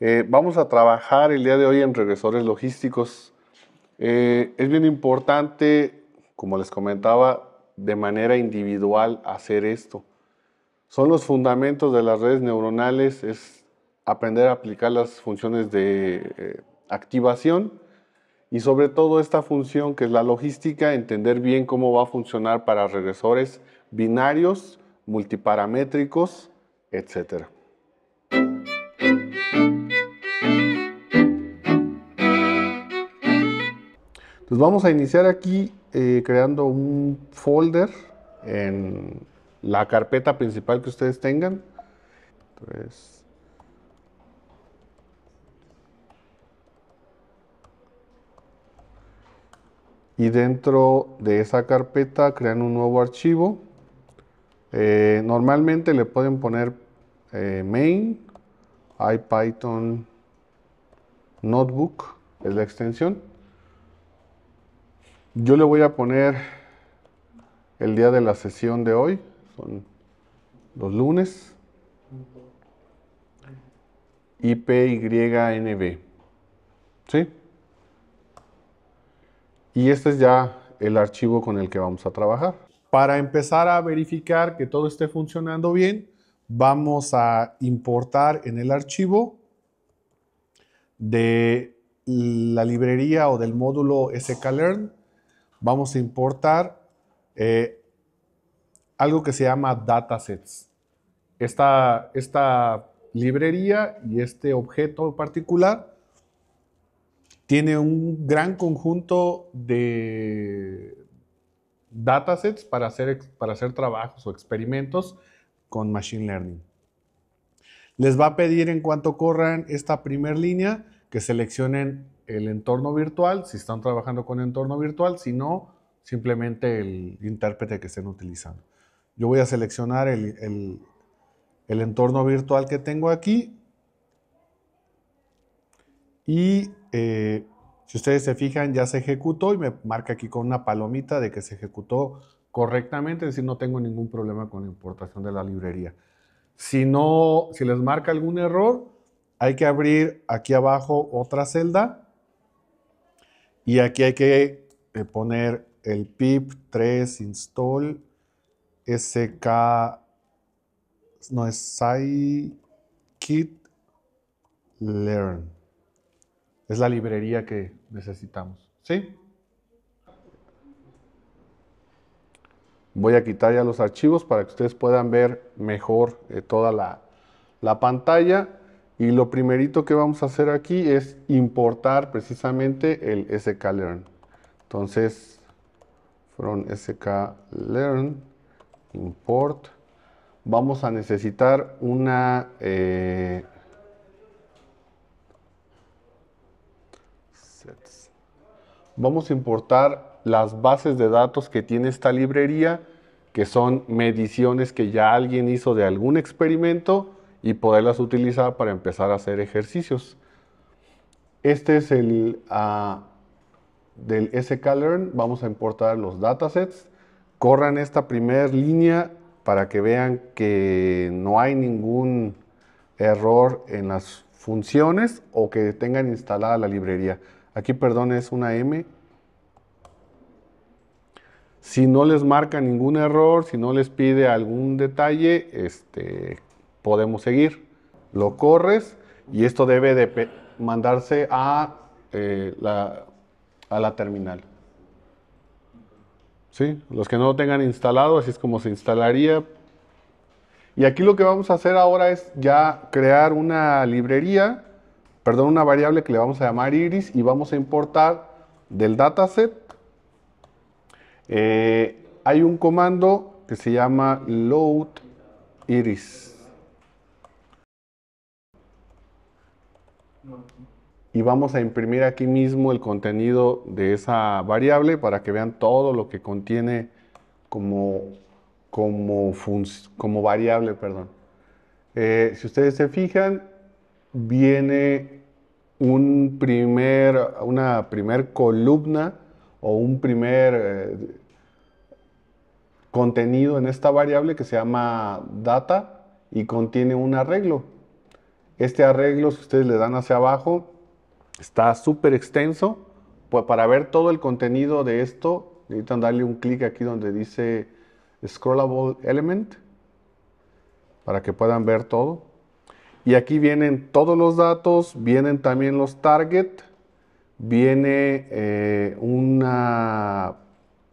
Eh, vamos a trabajar el día de hoy en regresores logísticos. Eh, es bien importante, como les comentaba, de manera individual hacer esto. Son los fundamentos de las redes neuronales, es aprender a aplicar las funciones de eh, activación y sobre todo esta función que es la logística, entender bien cómo va a funcionar para regresores binarios, multiparamétricos, etcétera. Entonces pues vamos a iniciar aquí eh, creando un folder en la carpeta principal que ustedes tengan. y dentro de esa carpeta crean un nuevo archivo. Eh, normalmente le pueden poner eh, main, ipython notebook, es la extensión. Yo le voy a poner el día de la sesión de hoy, son los lunes, IPYNB. ¿Sí? Y este es ya el archivo con el que vamos a trabajar. Para empezar a verificar que todo esté funcionando bien, vamos a importar en el archivo de la librería o del módulo sklearn vamos a importar eh, algo que se llama datasets. Esta, esta librería y este objeto particular tiene un gran conjunto de datasets para hacer, para hacer trabajos o experimentos con Machine Learning. Les va a pedir en cuanto corran esta primera línea que seleccionen el entorno virtual, si están trabajando con entorno virtual, si no, simplemente el intérprete que estén utilizando. Yo voy a seleccionar el, entorno virtual que tengo aquí y eh, si ustedes se fijan ya se ejecutó y me marca aquí con una palomita de que se ejecutó correctamente, es decir, no tengo ningún problema con la importación de la librería. Si no, si les marca algún error, hay que abrir aquí abajo otra celda y aquí hay que eh, poner el pip 3 install sk no es scikit learn. Es la librería que necesitamos. ¿Sí? Voy a quitar ya los archivos para que ustedes puedan ver mejor eh, toda la, la pantalla. Y lo primerito que vamos a hacer aquí es importar precisamente el sklearn. Entonces, from sklearn, import. Vamos a necesitar una... Eh, vamos a importar las bases de datos que tiene esta librería, que son mediciones que ya alguien hizo de algún experimento y poderlas utilizar para empezar a hacer ejercicios. Este es el ah, del del sklearn, vamos a importar los datasets, corran esta primera línea para que vean que no hay ningún error en las funciones o que tengan instalada la librería. Aquí, perdón, es una M. Si no les marca ningún error, si no les pide algún detalle, este, podemos seguir. Lo corres y esto debe de mandarse a, eh, la, a la terminal. ¿Sí? Los que no lo tengan instalado, así es como se instalaría. Y aquí lo que vamos a hacer ahora es ya crear una librería, perdón, una variable que le vamos a llamar iris y vamos a importar del dataset. Eh, hay un comando que se llama load iris. y vamos a imprimir aquí mismo el contenido de esa variable para que vean todo lo que contiene como, como, como variable. Perdón. Eh, si ustedes se fijan, viene un primer, una primer columna o un primer eh, contenido en esta variable que se llama data y contiene un arreglo este arreglo, si ustedes le dan hacia abajo, está súper extenso. Pues para ver todo el contenido de esto, necesitan darle un clic aquí donde dice Scrollable Element para que puedan ver todo. Y aquí vienen todos los datos, vienen también los target, viene eh, una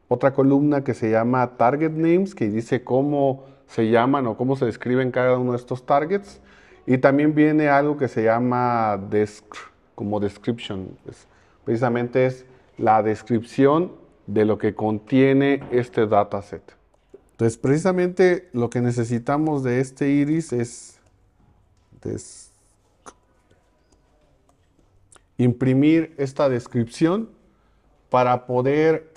otra columna que se llama Target Names, que dice cómo se llaman o cómo se describen cada uno de estos targets. Y también viene algo que se llama como description. precisamente es la descripción de lo que contiene este dataset. Entonces, precisamente lo que necesitamos de este iris es imprimir esta descripción para poder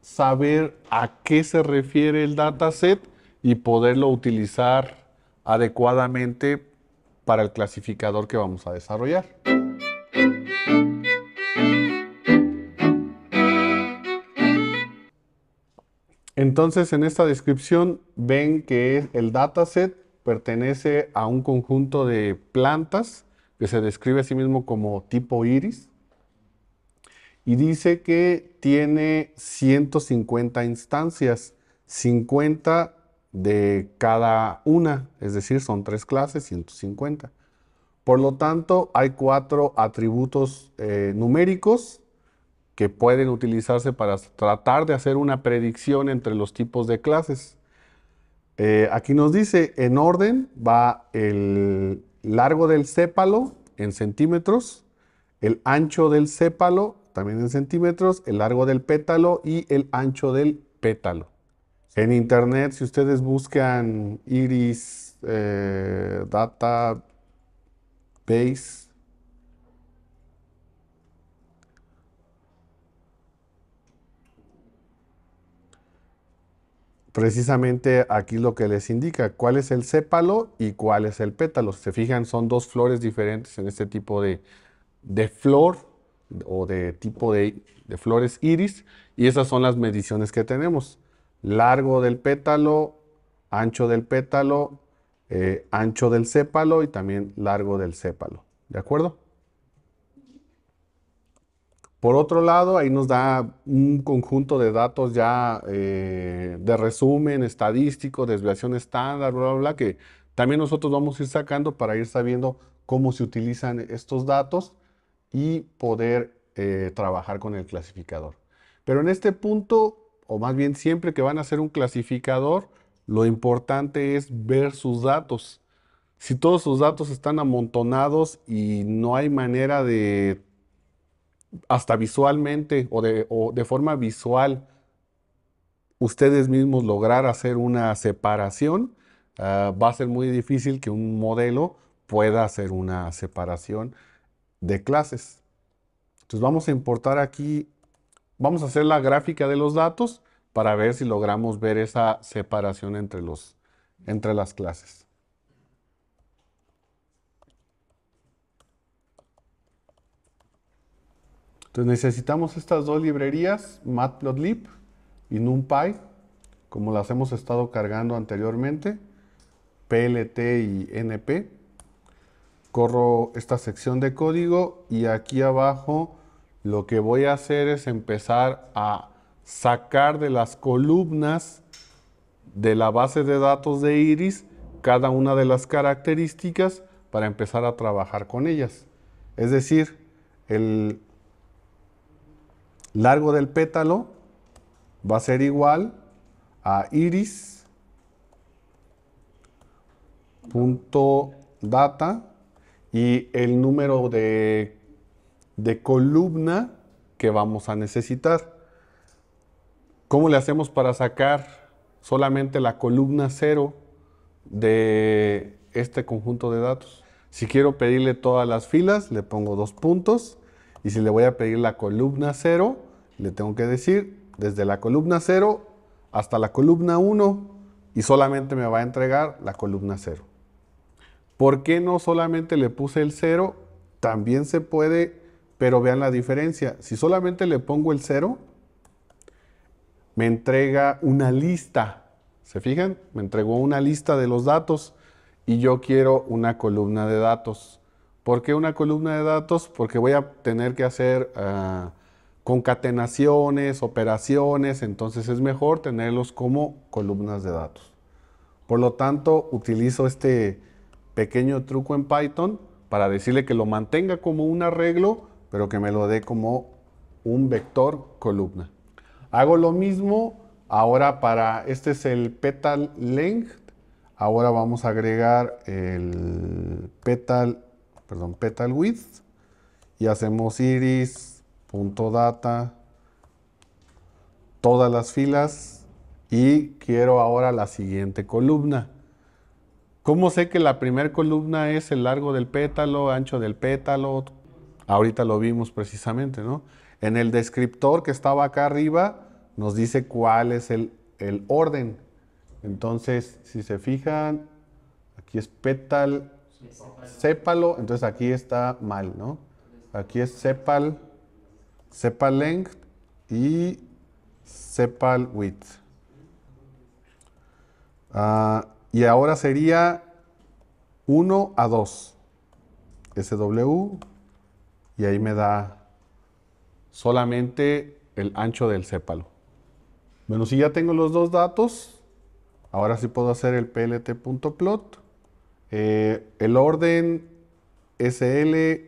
saber a qué se refiere el dataset y poderlo utilizar adecuadamente para el clasificador que vamos a desarrollar. Entonces en esta descripción ven que el dataset pertenece a un conjunto de plantas que se describe a sí mismo como tipo iris y dice que tiene 150 instancias, 50 de cada una, es decir, son tres clases, 150. Por lo tanto, hay cuatro atributos eh, numéricos que pueden utilizarse para tratar de hacer una predicción entre los tipos de clases. Eh, aquí nos dice, en orden va el largo del sépalo en centímetros, el ancho del sépalo también en centímetros, el largo del pétalo y el ancho del pétalo. En internet, si ustedes buscan Iris eh, data, base. precisamente aquí lo que les indica, cuál es el sépalo y cuál es el pétalo. se fijan, son dos flores diferentes en este tipo de, de flor o de tipo de flores iris y esas son las mediciones que tenemos largo del pétalo, ancho del pétalo, eh, ancho del sépalo y también largo del sépalo. ¿De acuerdo? Por otro lado, ahí nos da un conjunto de datos ya eh, de resumen estadístico, desviación estándar, bla, bla, bla, que también nosotros vamos a ir sacando para ir sabiendo cómo se utilizan estos datos y poder eh, trabajar con el clasificador. Pero en este punto o más bien siempre que van a hacer un clasificador, lo importante es ver sus datos. Si todos sus datos están amontonados y no hay manera de, hasta visualmente o de, forma visual, ustedes mismos lograr hacer una separación, ah, va a ser muy difícil que un modelo pueda hacer una separación de clases. Entonces vamos a importar aquí Vamos a hacer la gráfica de los datos para ver si logramos ver esa separación entre, los, entre las clases. Entonces necesitamos estas dos librerías, Matplotlib y NumPy, como las hemos estado cargando anteriormente, PLT y NP. Corro esta sección de código y aquí abajo lo que voy a hacer es empezar a sacar de las columnas de la base de datos de Iris cada una de las características para empezar a trabajar con ellas. Es decir, el largo del pétalo va a ser igual a iris punto data y el número de de columna que vamos a necesitar. ¿Cómo le hacemos para sacar solamente la columna 0 de este conjunto de datos? Si quiero pedirle todas las filas, le pongo dos puntos. Y si le voy a pedir la columna 0, le tengo que decir desde la columna 0 hasta la columna 1 y solamente me va a entregar la columna 0. ¿Por qué no solamente le puse el 0? También se puede pero vean la diferencia. Si solamente le pongo el 0, me entrega una lista. ¿Se fijan? Me entregó una lista de los datos y yo quiero una columna de datos. ¿Por qué una columna de datos? Porque voy a tener que hacer ah, concatenaciones, operaciones, entonces es mejor tenerlos como columnas de datos. Por lo tanto, utilizo este pequeño truco en Python para decirle que lo mantenga como un arreglo pero que me lo dé como un vector columna. Hago lo mismo ahora para, este es el petal length, ahora vamos a agregar el petal, perdón, petal width y hacemos iris.data, todas las filas y quiero ahora la siguiente columna. ¿Cómo sé que la primera columna es el largo del pétalo, ancho del pétalo, Ahorita lo vimos precisamente, ¿no? En el descriptor que estaba acá arriba nos dice cuál es el, orden. Entonces, si se fijan, aquí es petal, sépalo, entonces aquí está mal, ¿no? Aquí es sepal, sepal length y sepal width. Ah, y ahora sería 1 a 2. SW y ahí me da solamente el ancho del sépalo. Bueno, si ya tengo los dos datos, ahora sí puedo hacer el plt.plot. Eh, el orden SL,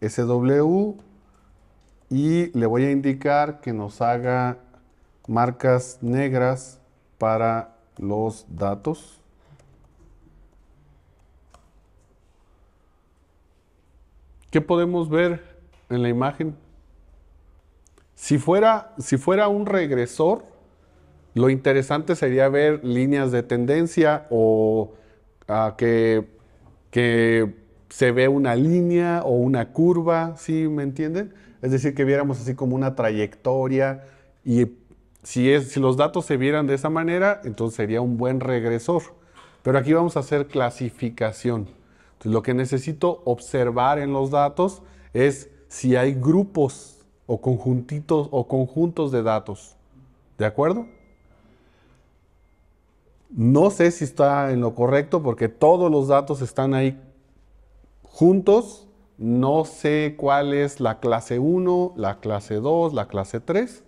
SW y le voy a indicar que nos haga marcas negras para los datos. ¿Qué podemos ver en la imagen? Si fuera, si fuera un regresor, lo interesante sería ver líneas de tendencia o ah, que, se ve una línea o una curva, ¿sí me entienden? Es decir, que viéramos así como una trayectoria y si, es, si los datos se vieran de esa manera, entonces sería un buen regresor. Pero aquí vamos a hacer clasificación lo que necesito observar en los datos es si hay grupos o conjuntitos o conjuntos de datos. ¿De acuerdo? No sé si está en lo correcto porque todos los datos están ahí juntos. No sé cuál es la clase 1, la clase 2, la clase 3.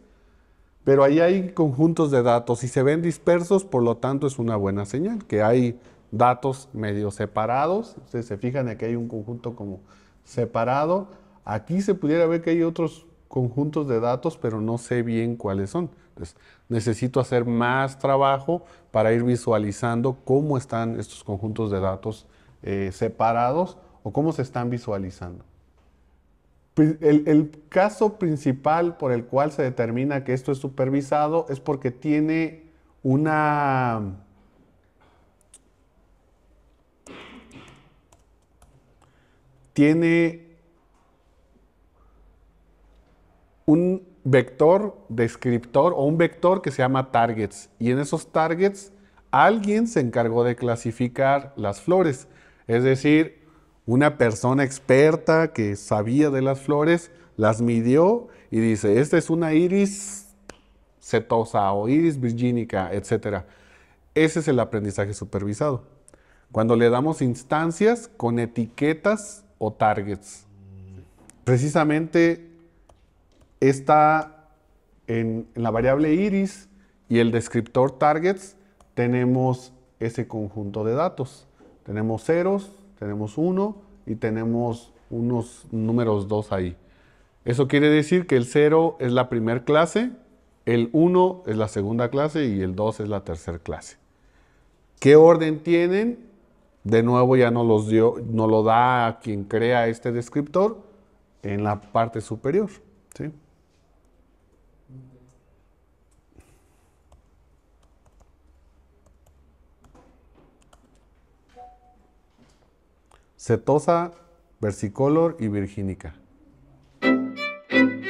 Pero ahí hay conjuntos de datos y se ven dispersos, por lo tanto es una buena señal que hay datos medio separados. Ustedes se fijan, aquí hay un conjunto como separado. Aquí se pudiera ver que hay otros conjuntos de datos, pero no sé bien cuáles son. Entonces, necesito hacer más trabajo para ir visualizando cómo están estos conjuntos de datos eh, separados o cómo se están visualizando. Pues, el, caso principal por el cual se determina que esto es supervisado es porque tiene una tiene un vector descriptor o un vector que se llama targets. Y en esos targets alguien se encargó de clasificar las flores. Es decir, una persona experta que sabía de las flores las midió y dice, esta es una iris setosa o iris virginica, etc. Ese es el aprendizaje supervisado. Cuando le damos instancias con etiquetas o targets. Precisamente está en, la variable iris y el descriptor targets tenemos ese conjunto de datos. Tenemos ceros, tenemos uno y tenemos unos números dos ahí. Eso quiere decir que el 0 es la primera clase, el 1 es la segunda clase y el dos es la tercera clase. ¿Qué orden tienen? De nuevo ya no los dio, no lo da a quien crea este descriptor en la parte superior. ¿sí? Cetosa, versicolor y virgínica. Entonces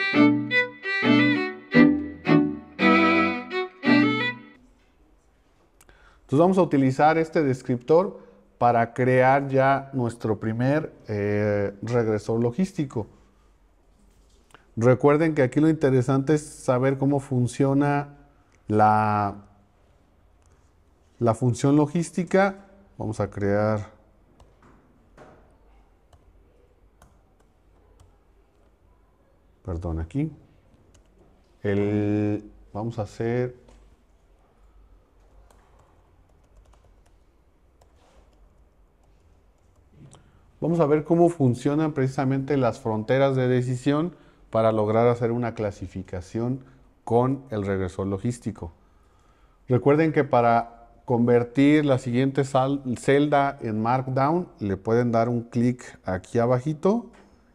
vamos a utilizar este descriptor para crear ya nuestro primer eh, regresor logístico. Recuerden que aquí lo interesante es saber cómo funciona la, la función logística. Vamos a crear perdón aquí el, vamos a hacer vamos a ver cómo funcionan precisamente las fronteras de decisión para lograr hacer una clasificación con el regresor logístico. Recuerden que para convertir la siguiente celda en Markdown, le pueden dar un clic aquí abajito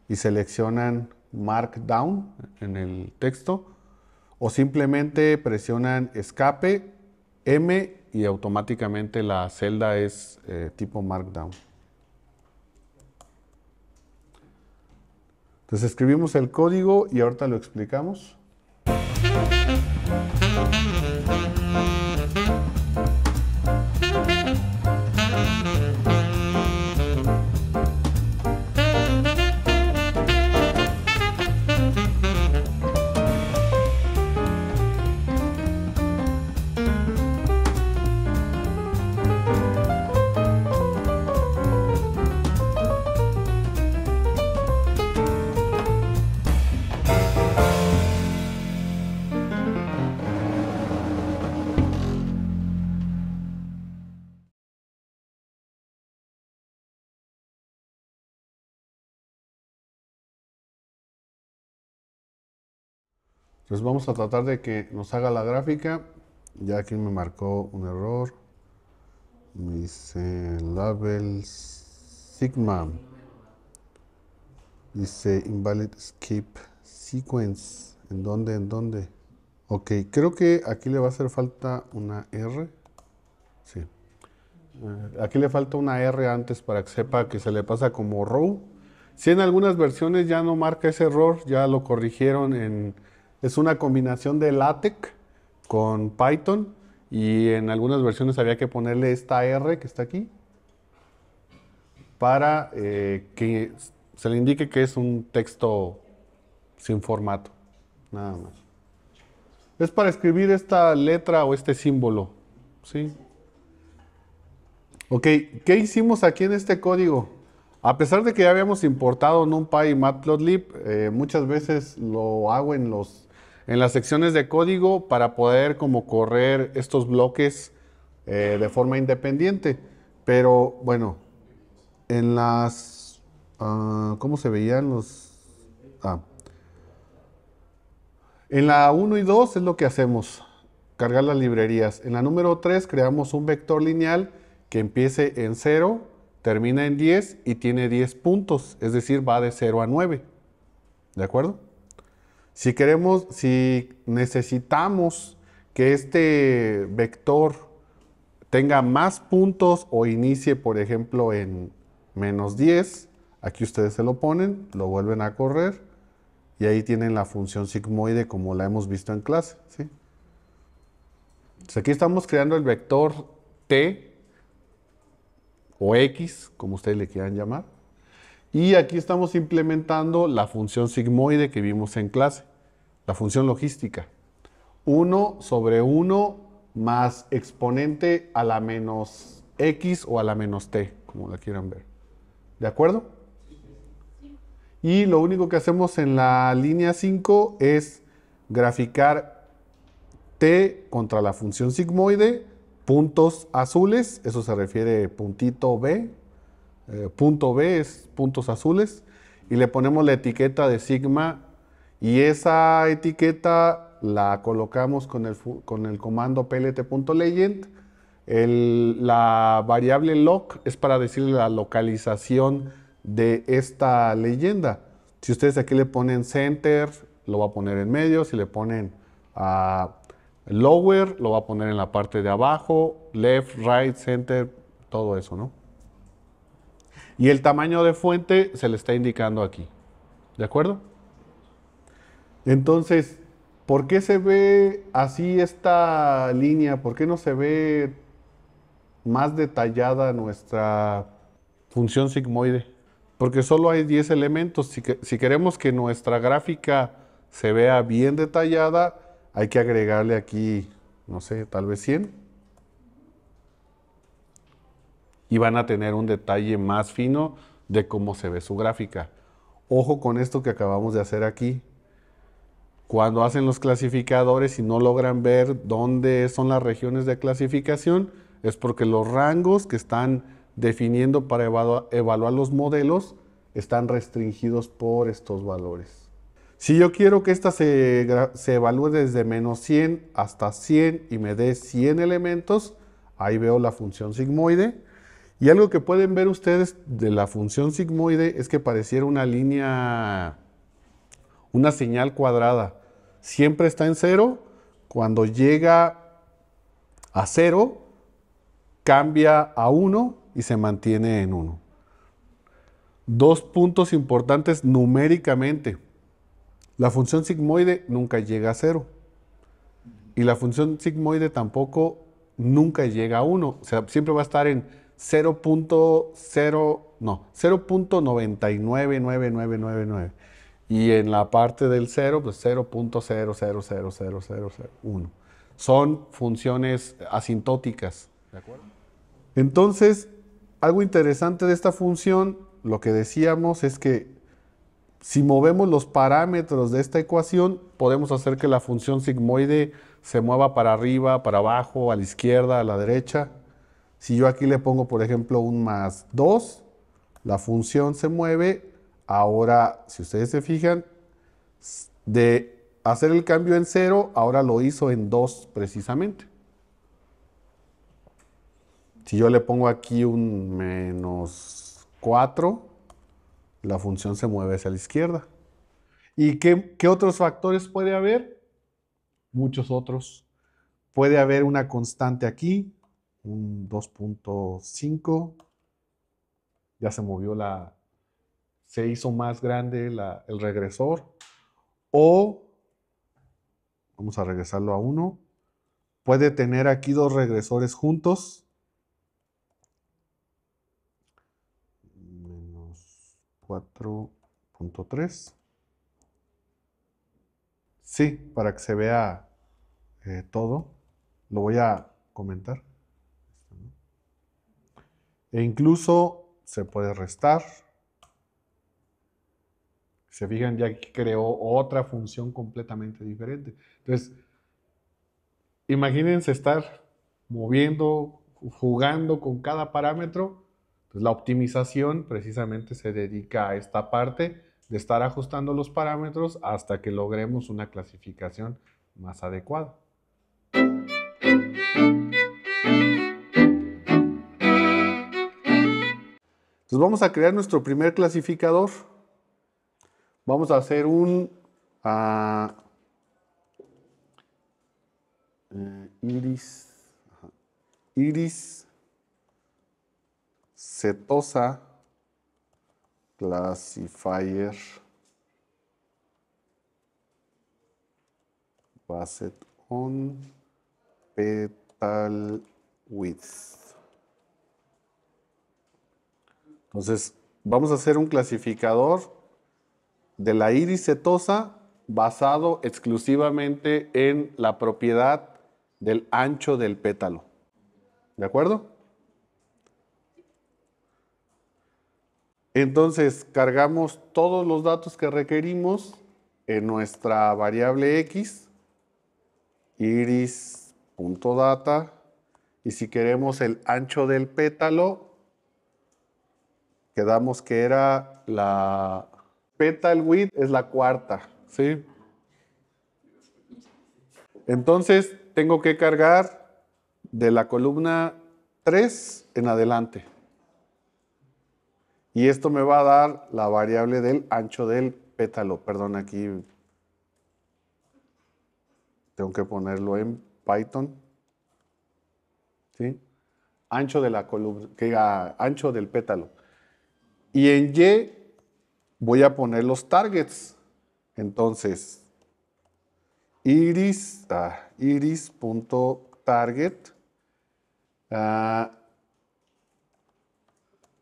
y seleccionan Markdown en el texto o simplemente presionan escape M y automáticamente la celda es eh, tipo Markdown. Entonces escribimos el código y ahorita lo explicamos. Entonces vamos a tratar de que nos haga la gráfica. Ya aquí me marcó un error. dice label sigma. Dice invalid skip sequence. ¿En dónde? ¿En dónde? Ok, creo que aquí le va a hacer falta una R. Sí. Eh, aquí le falta una R antes para que sepa que se le pasa como row. Si en algunas versiones ya no marca ese error, ya lo corrigieron en es una combinación de LaTeX con Python y en algunas versiones había que ponerle esta R que está aquí para eh, que se le indique que es un texto sin formato, nada más. Es para escribir esta letra o este símbolo, ¿sí? Ok, ¿qué hicimos aquí en este código? A pesar de que ya habíamos importado NumPy y Matplotlib, eh, muchas veces lo hago en los en las secciones de código para poder como correr estos bloques eh, de forma independiente. Pero bueno, en las... Ah, ¿Cómo se veían los...? Ah. En la 1 y 2 es lo que hacemos, cargar las librerías. En la número 3 creamos un vector lineal que empiece en 0, termina en 10 y tiene 10 puntos, es decir, va de 0 a 9. ¿De acuerdo? Si queremos, si necesitamos que este vector tenga más puntos o inicie, por ejemplo, en menos 10, aquí ustedes se lo ponen, lo vuelven a correr y ahí tienen la función sigmoide como la hemos visto en clase. aquí estamos creando el vector t o x, como ustedes le quieran llamar. Y aquí estamos implementando la función sigmoide que vimos en clase la función logística. 1 sobre 1 más exponente a la menos x o a la menos t, como la quieran ver. ¿De acuerdo? Y lo único que hacemos en la línea 5 es graficar t contra la función sigmoide, puntos azules, eso se refiere puntito b, eh, punto b es puntos azules, y le ponemos la etiqueta de sigma y esa etiqueta la colocamos con el, con el comando plt.legend. la variable lock es para decirle la localización de esta leyenda. Si ustedes aquí le ponen center, lo va a poner en medio. Si le ponen ah, lower, lo va a poner en la parte de abajo. Left, right, center, todo eso, ¿no? Y el tamaño de fuente se le está indicando aquí. ¿De acuerdo? Entonces, ¿por qué se ve así esta línea? ¿Por qué no se ve más detallada nuestra función sigmoide? Porque solo hay 10 elementos. Si, queremos que nuestra gráfica se vea bien detallada, hay que agregarle aquí, no sé, tal vez 100 y van a tener un detalle más fino de cómo se ve su gráfica. Ojo con esto que acabamos de hacer aquí. Cuando hacen los clasificadores y no logran ver dónde son las regiones de clasificación, es porque los rangos que están definiendo para evaluar los modelos están restringidos por estos valores. Si yo quiero que esta se, se evalúe desde menos 100 hasta 100 y me dé 100 elementos, ahí veo la función sigmoide. Y algo que pueden ver ustedes de la función sigmoide es que pareciera una línea una señal cuadrada. Siempre está en cero. Cuando llega a cero, cambia a 1 y se mantiene en 1. Dos puntos importantes numéricamente. La función sigmoide nunca llega a cero. Y la función sigmoide tampoco nunca llega a 1. O sea, siempre va a estar en 0.0, no, y en la parte del 0, pues 0.000001 Son funciones asintóticas. ¿De acuerdo? Entonces, algo interesante de esta función, lo que decíamos es que si movemos los parámetros de esta ecuación, podemos hacer que la función sigmoide se mueva para arriba, para abajo, a la izquierda, a la derecha. Si yo aquí le pongo, por ejemplo, un más 2, la función se mueve Ahora, si ustedes se fijan, de hacer el cambio en cero, ahora lo hizo en 2 precisamente. Si yo le pongo aquí un menos 4, la función se mueve hacia la izquierda. ¿Y qué, qué otros factores puede haber? Muchos otros. Puede haber una constante aquí, un 2.5. Ya se movió la, se hizo más grande el regresor o, vamos a regresarlo a uno, puede tener aquí dos regresores juntos. Menos 4.3. Sí, para que se vea eh, todo. Lo voy a comentar. Este, e incluso se puede restar. Se fijan, ya que creó otra función completamente diferente. Entonces, imagínense estar moviendo, jugando con cada parámetro. Pues la optimización precisamente se dedica a esta parte de estar ajustando los parámetros hasta que logremos una clasificación más adecuada. Entonces vamos a crear nuestro primer clasificador. Vamos a hacer un ah, eh, iris, iris setosa classifier based on petal width. Entonces, vamos a hacer un clasificador de la iris cetosa basado exclusivamente en la propiedad del ancho del pétalo. ¿De acuerdo? Entonces cargamos todos los datos que requerimos en nuestra variable x, iris.data, y si queremos el ancho del pétalo, quedamos que era la Petal width es la cuarta, ¿sí? Entonces, tengo que cargar de la columna 3 en adelante. Y esto me va a dar la variable del ancho del pétalo. Perdón, aquí tengo que ponerlo en Python. ¿Sí? Ancho de la columna, que ancho del pétalo. Y en Y voy a poner los targets. Entonces, iris, ah, iris.target. Ah,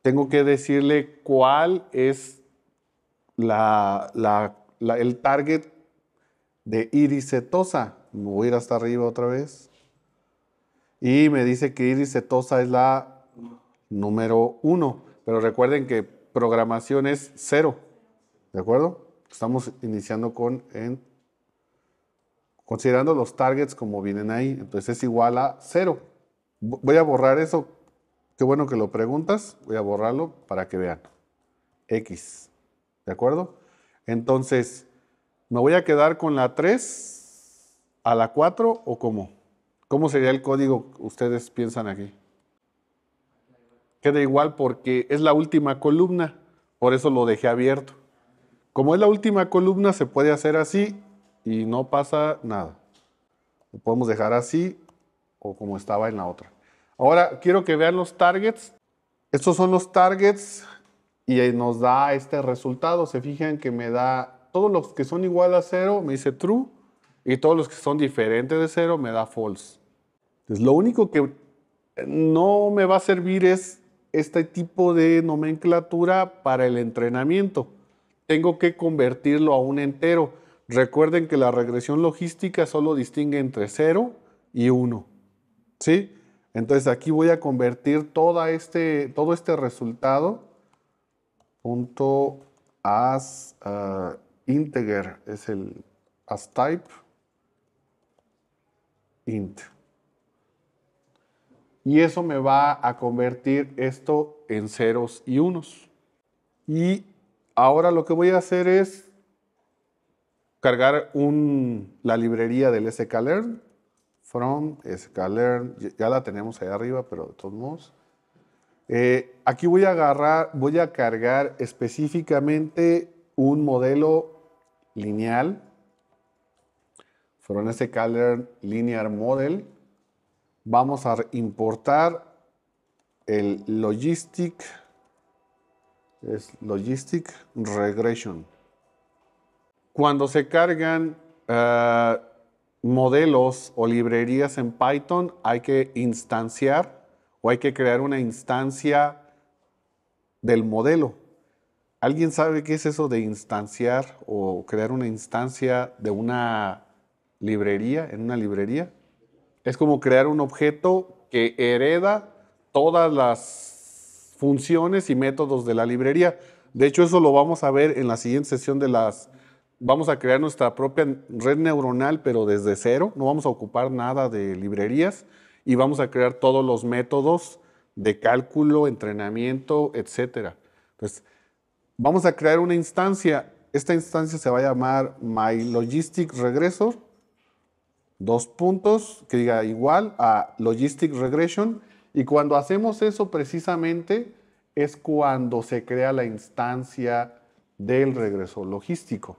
tengo que decirle cuál es la, el target de iris cetosa. Voy a ir hasta arriba otra vez. Y me dice que iris cetosa es la número uno Pero recuerden que programación es cero. ¿De acuerdo? Estamos iniciando con considerando los targets como vienen ahí. Entonces es igual a cero. Voy a borrar eso. Qué bueno que lo preguntas. Voy a borrarlo para que vean. X. ¿De acuerdo? Entonces, ¿me voy a quedar con la 3 a la 4 o cómo? ¿Cómo sería el código que ustedes piensan aquí? Queda igual porque es la última columna, por eso lo dejé abierto. Como es la última columna, se puede hacer así y no pasa nada. Lo podemos dejar así o como estaba en la otra. Ahora quiero que vean los targets. Estos son los targets y nos da este resultado. Se fijan que me da todos los que son igual a cero, me dice true y todos los que son diferentes de cero me da false. Entonces, lo único que no me va a servir es este tipo de nomenclatura para el entrenamiento tengo que convertirlo a un entero. Recuerden que la regresión logística solo distingue entre 0 y 1. ¿Sí? Entonces aquí voy a convertir este, todo este resultado punto as integer es el as type int. Y eso me va a convertir esto en ceros y unos. Y Ahora lo que voy a hacer es cargar la librería del sklearn, from sklearn, ya la tenemos ahí arriba, pero de todos modos. Eh, aquí voy a agarrar, voy a cargar específicamente un modelo lineal, from sklearn linear model. Vamos a importar el logistic es Logistic Regression. Cuando se cargan eh, modelos o librerías en Python, hay que instanciar o hay que crear una instancia del modelo. ¿Alguien sabe qué es eso de instanciar o crear una instancia de una librería en una librería? Es como crear un objeto que hereda todas las funciones y métodos de la librería. De hecho, eso lo vamos a ver en la siguiente sesión de las... Vamos a crear nuestra propia red neuronal, pero desde cero. No vamos a ocupar nada de librerías y vamos a crear todos los métodos de cálculo, entrenamiento, etc. Entonces, vamos a crear una instancia. Esta instancia se va a llamar My Logistic Regressor. Dos puntos que diga igual a Logistic Regression y cuando hacemos eso precisamente es cuando se crea la instancia del regreso logístico.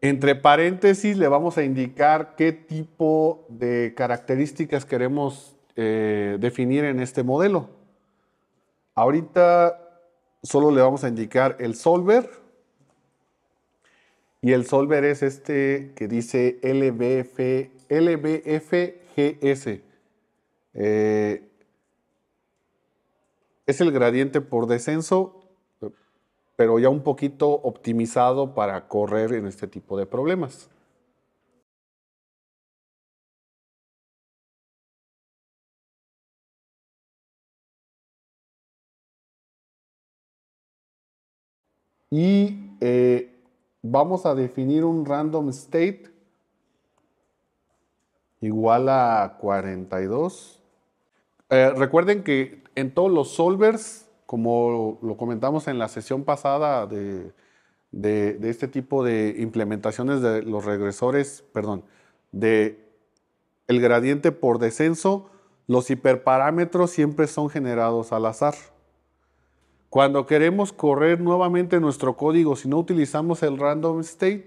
Entre paréntesis le vamos a indicar qué tipo de características queremos eh, definir en este modelo. Ahorita solo le vamos a indicar el solver y el solver es este que dice LBF, LBFGS. Eh, es el gradiente por descenso, pero ya un poquito optimizado para correr en este tipo de problemas. Y eh, vamos a definir un random state igual a 42. Eh, recuerden que en todos los solvers, como lo comentamos en la sesión pasada de, este tipo de implementaciones de los regresores, perdón, de el gradiente por descenso, los hiperparámetros siempre son generados al azar. Cuando queremos correr nuevamente nuestro código, si no utilizamos el random state,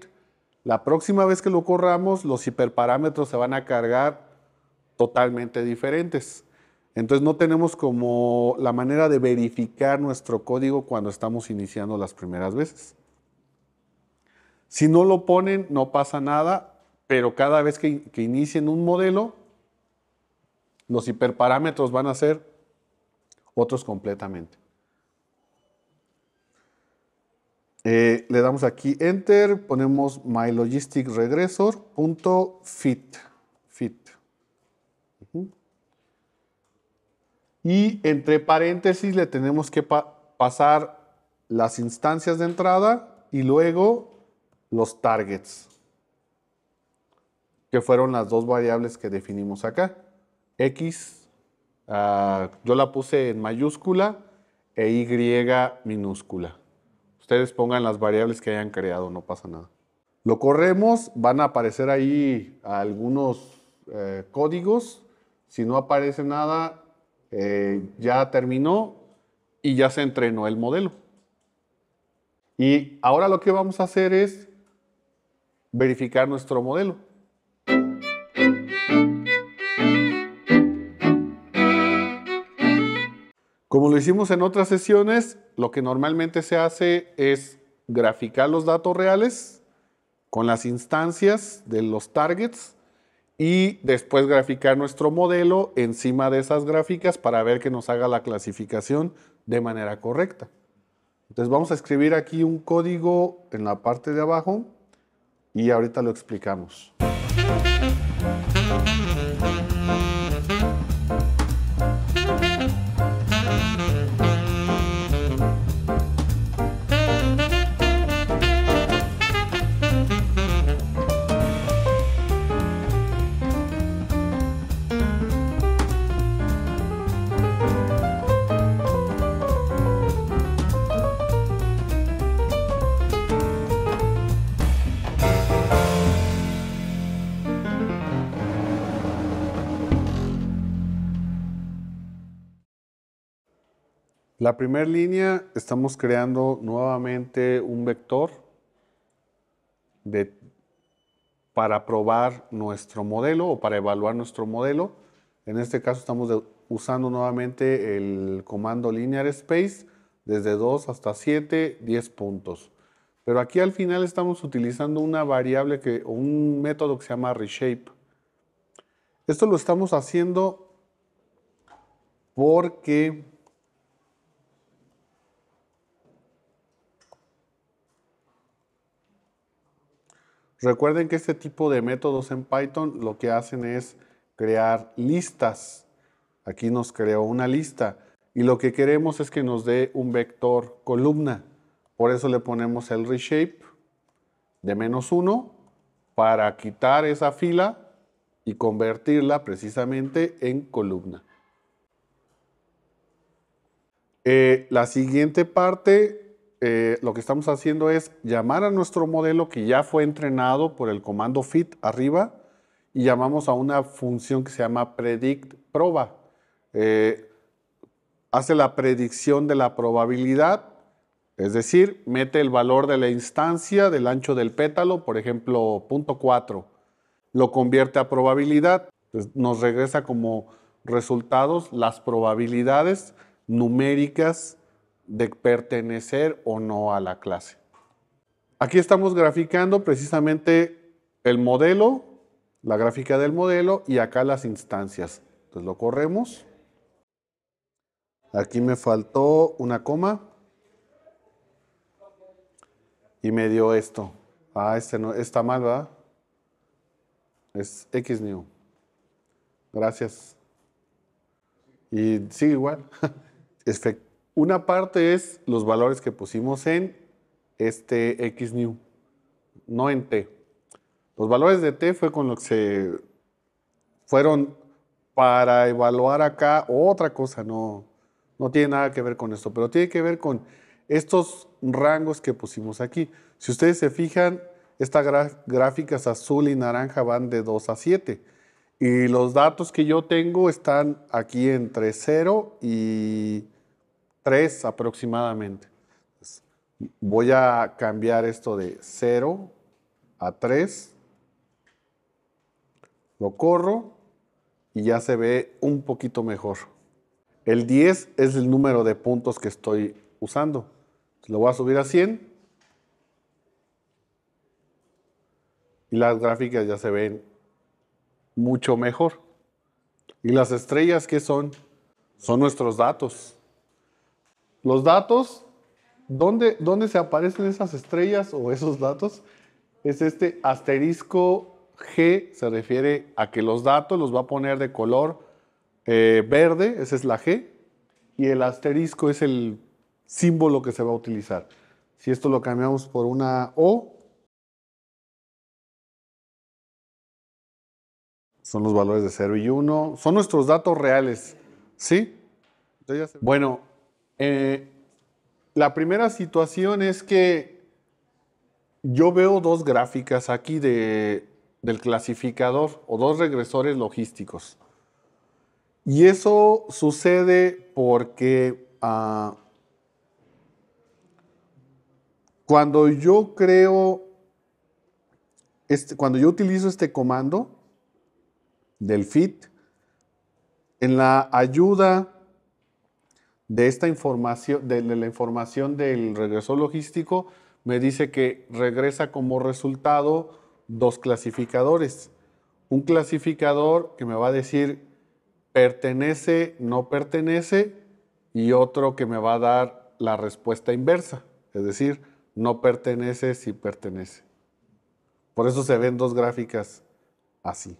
la próxima vez que lo corramos, los hiperparámetros se van a cargar totalmente diferentes. Entonces no tenemos como la manera de verificar nuestro código cuando estamos iniciando las primeras veces. Si no lo ponen, no pasa nada, pero cada vez que, inicien un modelo, los hiperparámetros van a ser otros completamente. Eh, le damos aquí Enter, ponemos mylogisticregressor.fit. Fit. Y entre paréntesis le tenemos que pasar las instancias de entrada y luego los targets, que fueron las dos variables que definimos acá. X, ah, yo la puse en mayúscula e Y minúscula. Ustedes pongan las variables que hayan creado, no pasa nada. Lo corremos, van a aparecer ahí algunos eh, códigos. Si no aparece nada, eh, ya terminó y ya se entrenó el modelo. Y ahora lo que vamos a hacer es verificar nuestro modelo. Como lo hicimos en otras sesiones, lo que normalmente se hace es graficar los datos reales con las instancias de los targets y después graficar nuestro modelo encima de esas gráficas para ver que nos haga la clasificación de manera correcta. Entonces vamos a escribir aquí un código en la parte de abajo y ahorita lo explicamos. La primera línea, estamos creando nuevamente un vector para probar nuestro modelo o para evaluar nuestro modelo. En este caso estamos usando nuevamente el comando linear space desde 2 hasta 7, 10 puntos. Pero aquí al final estamos utilizando una variable que, o un método que se llama reshape. Esto lo estamos haciendo porque Recuerden que este tipo de métodos en Python lo que hacen es crear listas. Aquí nos creó una lista y lo que queremos es que nos dé un vector columna. Por eso le ponemos el reshape de menos uno para quitar esa fila y convertirla precisamente en columna. Eh, la siguiente parte eh, lo que estamos haciendo es llamar a nuestro modelo que ya fue entrenado por el comando fit arriba y llamamos a una función que se llama predict proba. Eh, hace la predicción de la probabilidad, es decir, mete el valor de la instancia del ancho del pétalo, por ejemplo, 0.4. lo convierte a probabilidad, nos regresa como resultados las probabilidades numéricas de pertenecer o no a la clase. Aquí estamos graficando precisamente el modelo, la gráfica del modelo y acá las instancias. Entonces lo corremos. Aquí me faltó una coma y me dio esto. Ah, este no, está mal, ¿verdad? Es X new. Gracias. Y sigue igual. Efect una parte es los valores que pusimos en este X new, no en T. Los valores de T fue con fueron para evaluar acá otra cosa, no, no tiene nada que ver con esto, pero tiene que ver con estos rangos que pusimos aquí. Si ustedes se fijan, estas gráficas azul y naranja van de 2 a 7. Y los datos que yo tengo están aquí entre 0 y 3 aproximadamente. voy a cambiar esto de 0 a 3. Lo corro y ya se ve un poquito mejor. El 10 es el número de puntos que estoy usando. Lo voy a subir a 100. Y las gráficas ya se ven mucho mejor. Y las estrellas que son son nuestros datos. Los datos, ¿dónde, se aparecen esas estrellas o esos datos? Es este asterisco G, se refiere a que los datos los va a poner de color eh, verde, esa es la G, y el asterisco es el símbolo que se va a utilizar. Si esto lo cambiamos por una O, son los valores de 0 y 1, son nuestros datos reales, ¿sí? Bueno, eh, la primera situación es que yo veo dos gráficas aquí de, del clasificador o dos regresores logísticos. Y eso sucede porque ah, cuando yo creo, este, cuando yo utilizo este comando del fit, en la ayuda de esta información, de la información del regreso logístico, me dice que regresa como resultado dos clasificadores. Un clasificador que me va a decir pertenece, no pertenece, y otro que me va a dar la respuesta inversa, es decir, no pertenece si pertenece. Por eso se ven dos gráficas así,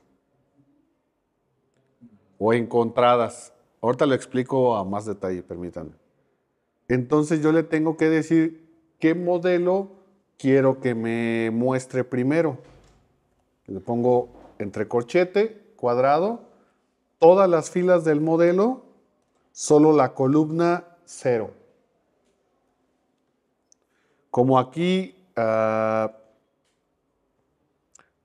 o encontradas Ahorita lo explico a más detalle, permítanme. Entonces yo le tengo que decir qué modelo quiero que me muestre primero. Le pongo entre corchete, cuadrado, todas las filas del modelo, solo la columna 0. Como aquí ah,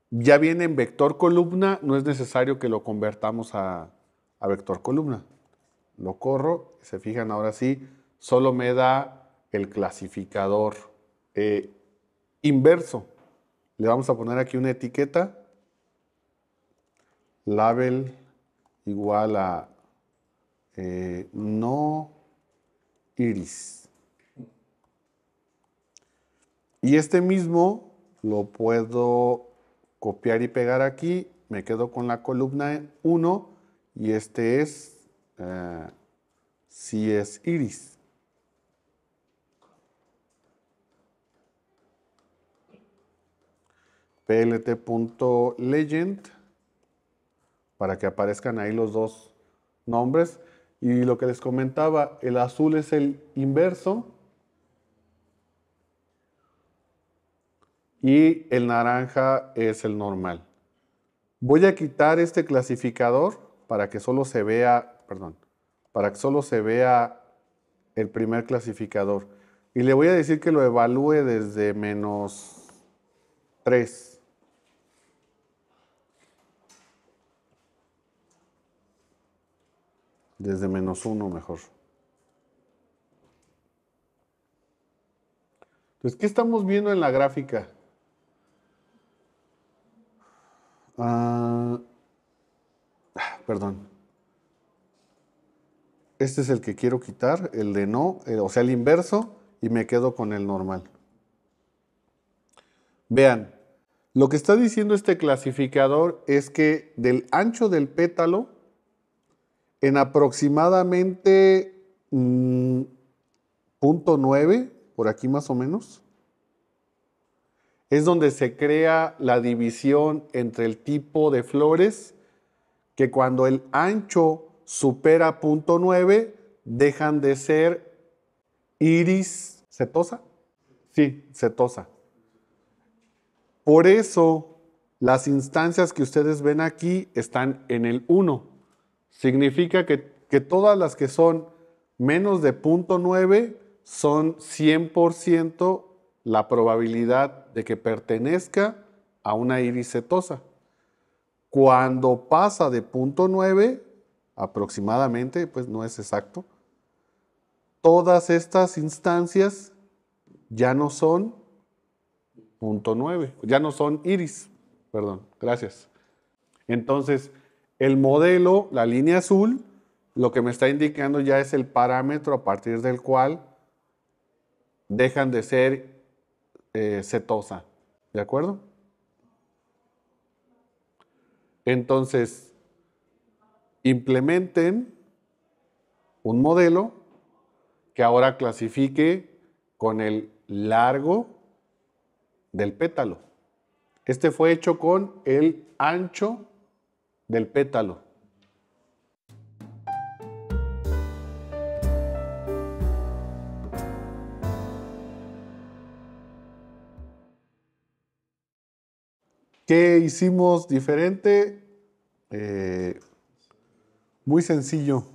ya viene en vector columna, no es necesario que lo convertamos a vector columna lo corro, se fijan ahora sí, solo me da el clasificador eh, inverso. Le vamos a poner aquí una etiqueta, label igual a eh, no iris. Y este mismo lo puedo copiar y pegar aquí, me quedo con la columna 1 y este es Ah, si es iris. plt.legend para que aparezcan ahí los dos nombres. Y lo que les comentaba, el azul es el inverso y el naranja es el normal. Voy a quitar este clasificador para que solo se vea perdón, para que solo se vea el primer clasificador. Y le voy a decir que lo evalúe desde menos 3. Desde menos 1 mejor. Entonces, ¿qué estamos viendo en la gráfica? Ah, perdón este es el que quiero quitar, el de no, eh, o sea, el inverso, y me quedo con el normal. Vean, lo que está diciendo este clasificador es que del ancho del pétalo, en aproximadamente mm, por aquí más o menos, es donde se crea la división entre el tipo de flores que cuando el ancho supera punto 9, dejan de ser iris cetosa. Sí, cetosa. Por eso las instancias que ustedes ven aquí están en el 1. Significa que, que todas las que son menos de punto 9 son 100% la probabilidad de que pertenezca a una iris cetosa. Cuando pasa de punto 9, aproximadamente, pues no es exacto, todas estas instancias ya no son 9, ya no son iris, perdón, gracias. Entonces, el modelo, la línea azul, lo que me está indicando ya es el parámetro a partir del cual dejan de ser eh, cetosa, ¿de acuerdo? Entonces, implementen un modelo que ahora clasifique con el largo del pétalo. Este fue hecho con el ancho del pétalo. ¿Qué hicimos diferente? Eh, muy sencillo.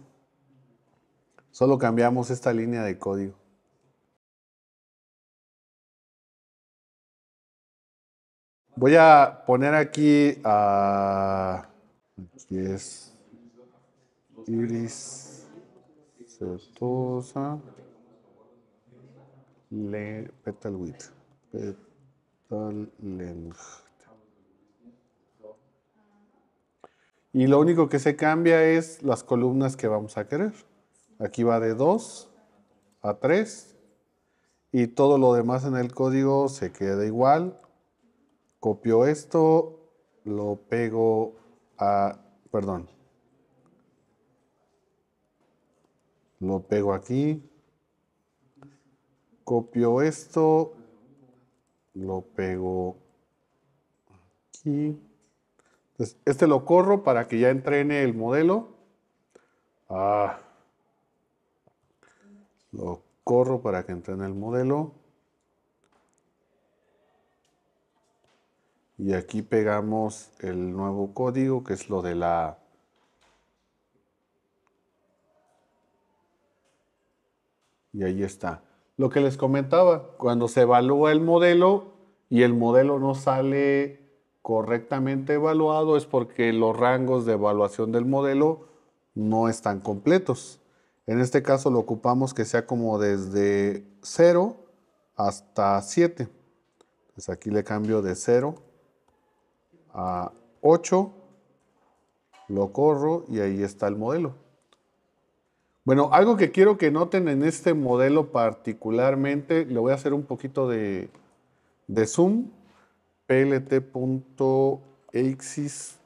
Solo cambiamos esta línea de código. Voy a poner aquí a... Ah, es Iris Certosa Le Petal Petal Length. Y lo único que se cambia es las columnas que vamos a querer. Aquí va de 2 a 3 y todo lo demás en el código se queda igual. Copio esto, lo pego a, perdón, lo pego aquí, copio esto, lo pego aquí este lo corro para que ya entrene el modelo. Ah. lo corro para que entrene el modelo. Y aquí pegamos el nuevo código que es lo de la... Y ahí está. Lo que les comentaba, cuando se evalúa el modelo y el modelo no sale correctamente evaluado es porque los rangos de evaluación del modelo no están completos. En este caso lo ocupamos que sea como desde 0 hasta 7. Entonces aquí le cambio de 0 a 8, lo corro y ahí está el modelo. Bueno, algo que quiero que noten en este modelo particularmente, le voy a hacer un poquito de, de zoom PLT.exis,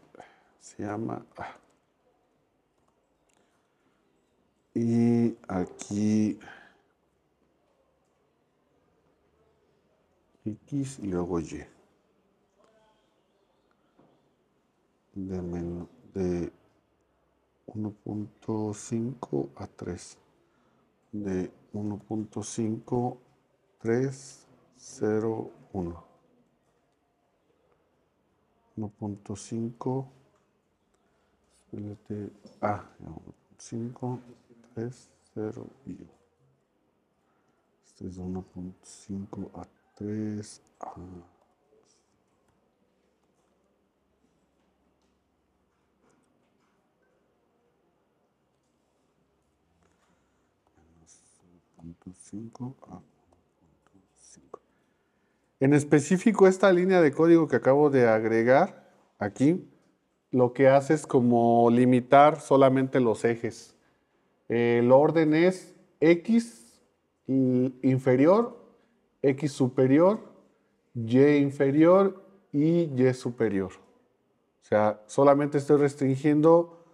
se llama. Ah. Y aquí X y luego Y. De, de 1.5 a 3. De 1.5, 3, 0, 1. 1.5, espérate, ah, 1.5, 3, 0 y 1. Este es 1.5 a 3 ah. a... 1.5 a en específico, esta línea de código que acabo de agregar aquí, lo que hace es como limitar solamente los ejes. El orden es X inferior, X superior, Y inferior y Y superior. O sea, solamente estoy restringiendo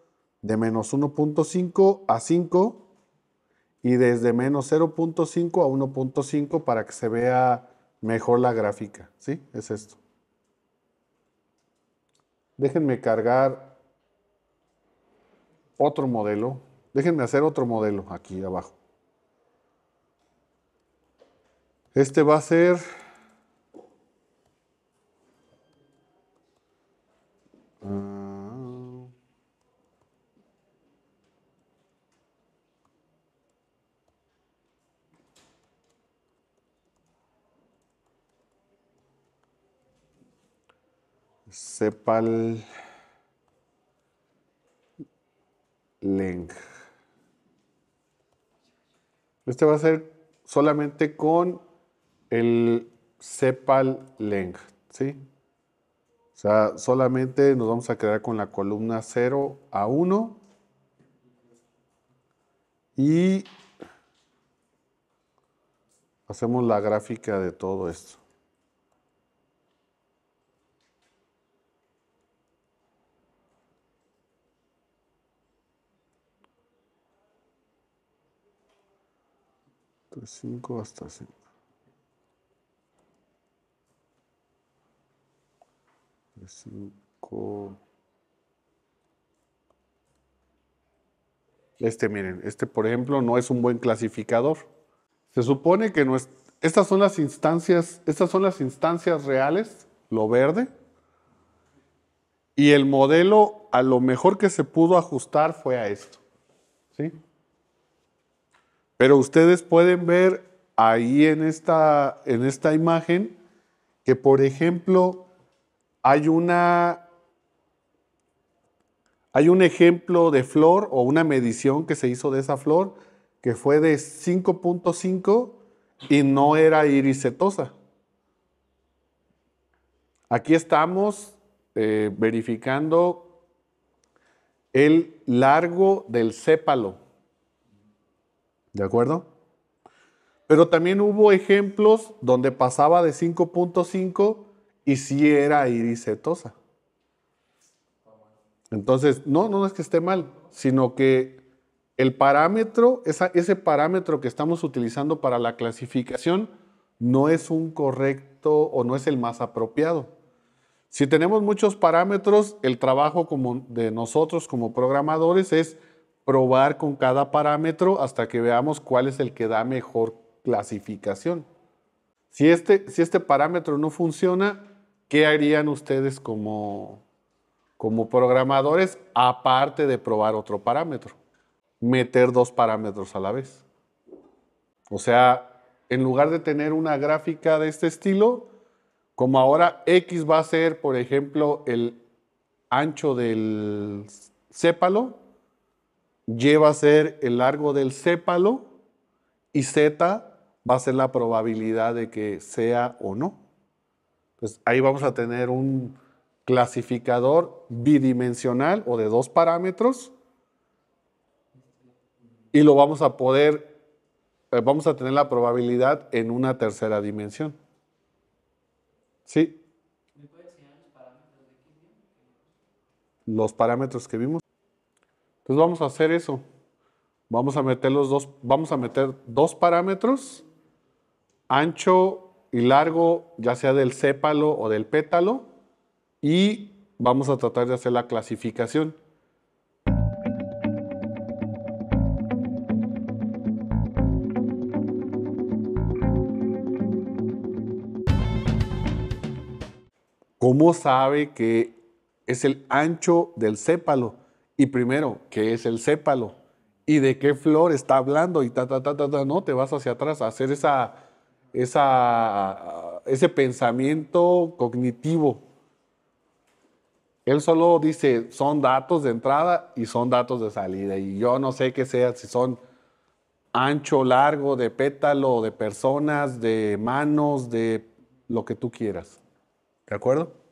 de menos 1.5 a 5 y desde menos 0.5 a 1.5 para que se vea mejor la gráfica, ¿sí? Es esto. Déjenme cargar otro modelo. Déjenme hacer otro modelo aquí abajo. Este va a ser Cepal length. Este va a ser solamente con el Cepal length, ¿sí? O sea, solamente nos vamos a quedar con la columna 0 a 1 y hacemos la gráfica de todo esto. 5 hasta 5. Este, miren, este por ejemplo no es un buen clasificador. Se supone que no es, estas son las instancias, estas son las instancias reales, lo verde. Y el modelo a lo mejor que se pudo ajustar fue a esto. ¿Sí? Pero ustedes pueden ver ahí en esta, en esta imagen que, por ejemplo, hay una hay un ejemplo de flor o una medición que se hizo de esa flor que fue de 5.5 y no era irisetosa. Aquí estamos eh, verificando el largo del sépalo. ¿De acuerdo? Pero también hubo ejemplos donde pasaba de 5.5 y sí era iris Entonces, no, no es que esté mal, sino que el parámetro, ese parámetro que estamos utilizando para la clasificación, no es un correcto o no es el más apropiado. Si tenemos muchos parámetros, el trabajo de nosotros como programadores es probar con cada parámetro hasta que veamos cuál es el que da mejor clasificación. Si este, si este parámetro no funciona, ¿qué harían ustedes como, como programadores aparte de probar otro parámetro? Meter dos parámetros a la vez. O sea, en lugar de tener una gráfica de este estilo, como ahora X va a ser, por ejemplo, el ancho del sépalo, y va a ser el largo del sépalo y Z va a ser la probabilidad de que sea o no. Entonces ahí vamos a tener un clasificador bidimensional o de dos parámetros y lo vamos a poder, eh, vamos a tener la probabilidad en una tercera dimensión. ¿Sí? ¿Me puede enseñar los parámetros Los parámetros que vimos. Entonces vamos a hacer eso. Vamos a meter los dos, vamos a meter dos parámetros, ancho y largo, ya sea del sépalo o del pétalo, y vamos a tratar de hacer la clasificación. ¿Cómo sabe que es el ancho del sépalo? Y primero, ¿qué es el sépalo? ¿Y de qué flor está hablando? Y ta, ta, ta, ta, no, te vas hacia atrás a hacer esa, esa, ese pensamiento cognitivo. Él solo dice, son datos de entrada y son datos de salida. Y yo no sé qué sea, si son ancho, largo, de pétalo, de personas, de manos, de lo que tú quieras. ¿De acuerdo?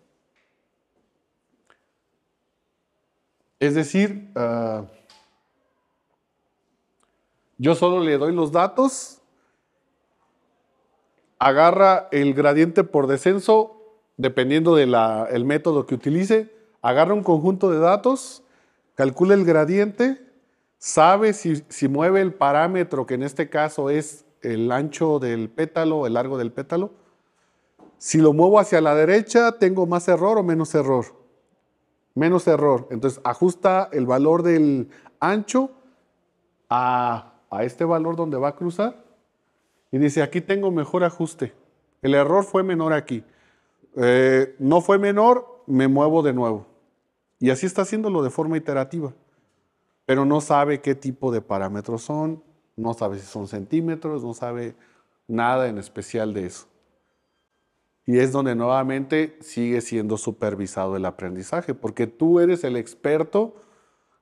Es decir, ah, yo solo le doy los datos, agarra el gradiente por descenso, dependiendo del método que utilice, agarra un conjunto de datos, calcula el gradiente, sabe si, si mueve el parámetro, que en este caso es el ancho del pétalo, el largo del pétalo. Si lo muevo hacia la derecha, tengo más error o menos error menos error. Entonces, ajusta el valor del ancho a, este valor donde va a cruzar. Y dice, aquí tengo mejor ajuste. El error fue menor aquí. Eh, no fue menor, me muevo de nuevo. Y así está haciéndolo de forma iterativa. Pero no sabe qué tipo de parámetros son, no sabe si son centímetros, no sabe nada en especial de eso. Y es donde nuevamente sigue siendo supervisado el aprendizaje, porque tú eres el experto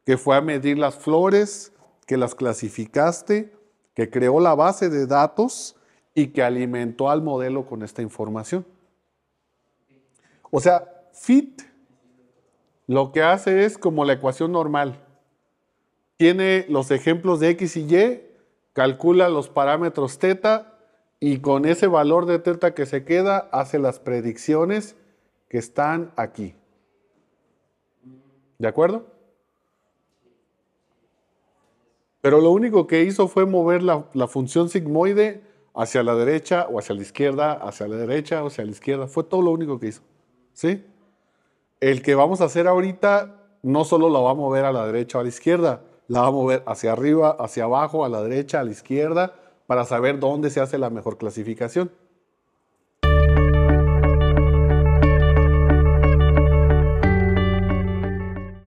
que fue a medir las flores, que las clasificaste, que creó la base de datos y que alimentó al modelo con esta información. O sea, fit lo que hace es como la ecuación normal. Tiene los ejemplos de x y y, calcula los parámetros TETA, y con ese valor de teta que se queda hace las predicciones que están aquí. ¿De acuerdo? Pero lo único que hizo fue mover la, la función sigmoide hacia la derecha o hacia la izquierda, hacia la derecha o hacia la izquierda. Fue todo lo único que hizo. ¿Sí? El que vamos a hacer ahorita no solo la va a mover a la derecha o a la izquierda, la va a mover hacia arriba, hacia abajo, a la derecha, a la izquierda, para saber dónde se hace la mejor clasificación.